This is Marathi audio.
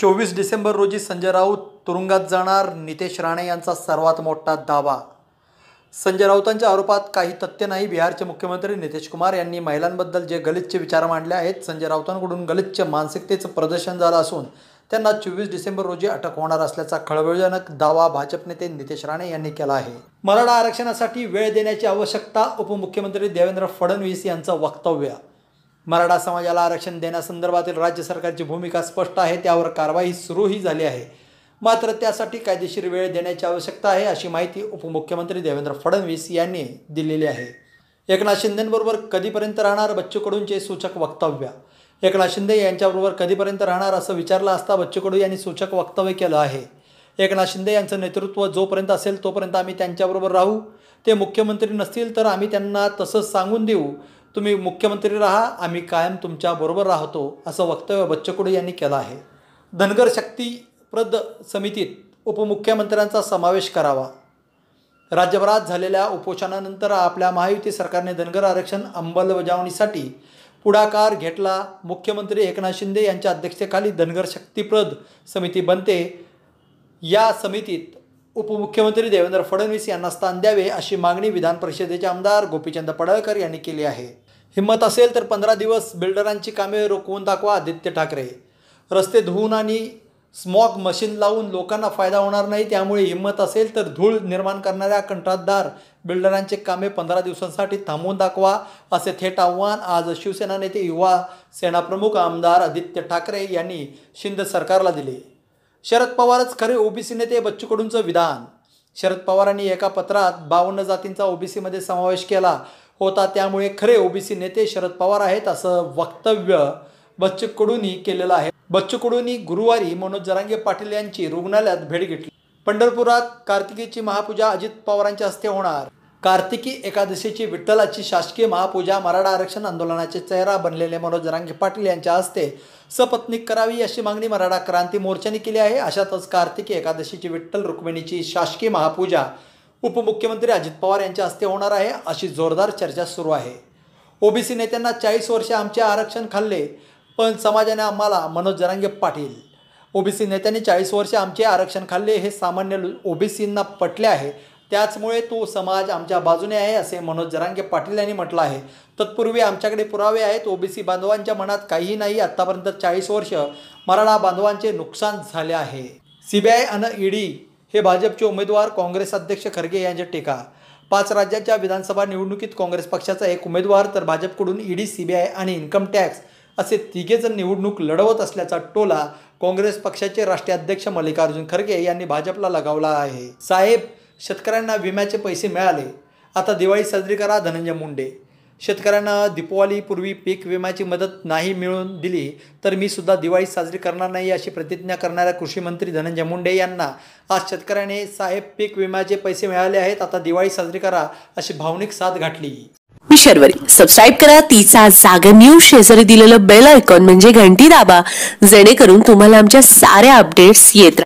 चोवीस डिसेंबर रोजी संजय राऊत तुरुंगात जाणार नितेश राणे यांचा सर्वात मोठा दावा संजय राऊतांच्या आरोपात काही तथ्य नाही बिहारचे मुख्यमंत्री नितेश कुमार यांनी महिलांबद्दल जे गलिच्छ विचार मांडले आहेत संजय राऊतांकडून गलिच्छ मानसिकतेचं प्रदर्शन झालं असून त्यांना चोवीस डिसेंबर रोजी अटक होणार असल्याचा खळबळजनक दावा भाजप नेते नितेश राणे यांनी केला आहे मराठा आरक्षणासाठी वेळ देण्याची आवश्यकता उपमुख्यमंत्री देवेंद्र फडणवीस यांचं वक्तव्य मराठा समाजाला आरक्षण देण्यासंदर्भातील राज्य सरकारची भूमिका स्पष्ट आहे त्यावर कारवाई सुरूही झाली आहे मात्र त्यासाठी कायदेशीर वेळ देण्याची आवश्यकता आहे अशी माहिती उपमुख्यमंत्री देवेंद्र फडणवीस यांनी दिलेली आहे एकनाथ शिंदेबरोबर कधीपर्यंत राहणार बच्चू कडूंचे सूचक वक्तव्य एकनाथ शिंदे यांच्याबरोबर कधीपर्यंत राहणार असं विचारलं असता बच्चू कडू यांनी सूचक वक्तव्य केलं आहे एकनाथ शिंदे यांचं नेतृत्व जोपर्यंत असेल तोपर्यंत आम्ही त्यांच्याबरोबर राहू ते मुख्यमंत्री नसतील तर आम्ही त्यांना तसंच सांगून देऊ तुम्ही मुख्यमंत्री राहा आम्ही कायम तुमच्याबरोबर राहतो असं वक्तव्य बच्चकुडे यांनी केलं आहे धनगर शक्ती प्रद समितीत उपमुख्यमंत्र्यांचा समावेश करावा राज्यभरात झालेल्या उपोषणानंतर आपल्या महायुती सरकारने धनगर आरक्षण अंमलबजावणीसाठी पुढाकार घेतला मुख्यमंत्री एकनाथ शिंदे यांच्या अध्यक्षतेखाली धनगर शक्तीप्रद समिती बनते या समितीत उपमुख्यमंत्री देवेंद्र फडणवीस यांना स्थान द्यावे अशी मागणी विधान परिषदेचे आमदार गोपीचंद पडळकर यांनी केली आहे हिंमत असेल तर पंधरा दिवस बिल्डरांची कामे रोखवून दाखवा आदित्य ठाकरे रस्ते धुवून आणि स्मॉक मशीन लावून लोकांना फायदा होणार नाही त्यामुळे हिंमत असेल तर धूळ निर्माण करणाऱ्या कंत्राटदार बिल्डरांचे कामे पंधरा दिवसांसाठी थांबवून दाखवा असे थेट आव्हान आज शिवसेना नेते युवा सेनाप्रमुख आमदार आदित्य ठाकरे यांनी शिंदे सरकारला दिले शरद पवारच खरे ओबीसी नेते बच्चू कडूंचं विधान शरद पवारांनी एका पत्रात बावन्न जातींचा ओबीसीमध्ये समावेश केला होता त्यामुळे खरे ओबीसी नेते शरद पवार आहेत असं वक्तव्य बच्चू कडूंनी केलेलं आहे बच्चू कडूंनी गुरुवारी मनोज जरांगे पाटील यांची रुग्णालयात भेट घेतली पंढरपुरात कार्तिकीची महापूजा अजित पवारांच्या हस्ते होणार कार्तिकी एकादशीची विठ्ठलाची शासकीय महापूजा मराठा आरक्षण आंदोलनाचे चेहरा बनलेले मनोज रांगे पाटील यांच्या हस्ते सपत्नीक करावी अशी मागणी मराठा क्रांती मोर्चाने केली आहे अशातच कार्तिकी एकादशीची विठ्ठल रुक्मिणीची शासकीय महापूजा उपमुख्यमंत्री अजित पवार यांच्या हस्ते होणार आहे अशी जोरदार चर्चा सुरू आहे ओबीसी नेत्यांना चाळीस वर्षे आमचे आरक्षण खाल्ले पण समाजाने आम्हाला मनोज जरांगे पाटील ओबीसी नेत्यांनी चाळीस वर्षे आमचे आरक्षण खाल्ले हे सामान्य ओबीसींना पटले आहे त्याचमुळे तो समाज आमच्या बाजूने आहे असे मनोज जरांगे पाटील यांनी म्हटलं आहे तत्पूर्वी आमच्याकडे पुरावे आहेत ओबीसी बांधवांच्या मनात काहीही नाही आत्तापर्यंत चाळीस वर्ष मराठा बांधवांचे नुकसान झाले आहे सीबीआय आणि ईडी e हे भाजपचे उमेदवार काँग्रेस अध्यक्ष खरगे यांच्या टीका पाच राज्याच्या विधानसभा निवडणुकीत काँग्रेस पक्षाचा एक उमेदवार तर भाजपकडून ईडी e सीबीआय आणि इन्कम टॅक्स असे तिघेजण निवडणूक लढवत असल्याचा टोला काँग्रेस पक्षाचे राष्ट्रीय अध्यक्ष मल्लिकार्जुन खरगे यांनी भाजपला लगावला आहे साहेब शेतकऱ्यांना विम्याचे पैसे मिळाले आता दिवाळी साजरी करा धनंजय मुंडे शेतकऱ्यांना दीपावलीपूर्वी पीक विम्याची मदत नाही मिळून दिली तर मी सुद्धा दिवाळी साजरी करणार नाही अशी प्रतिज्ञा करणाऱ्या मंत्री धनंजय मुंडे यांना आज शेतकऱ्याने साहेब पीक विम्याचे पैसे मिळाले आहेत आता दिवाळी साजरी करा अशी भावनिक साथ घातली मी सबस्क्राईब करा तिचा जागर न्यूज शेजारी दिलेलं बेल आयकॉन म्हणजे घंटी दाबा जेणेकरून तुम्हाला आमच्या साऱ्या अपडेट्स येत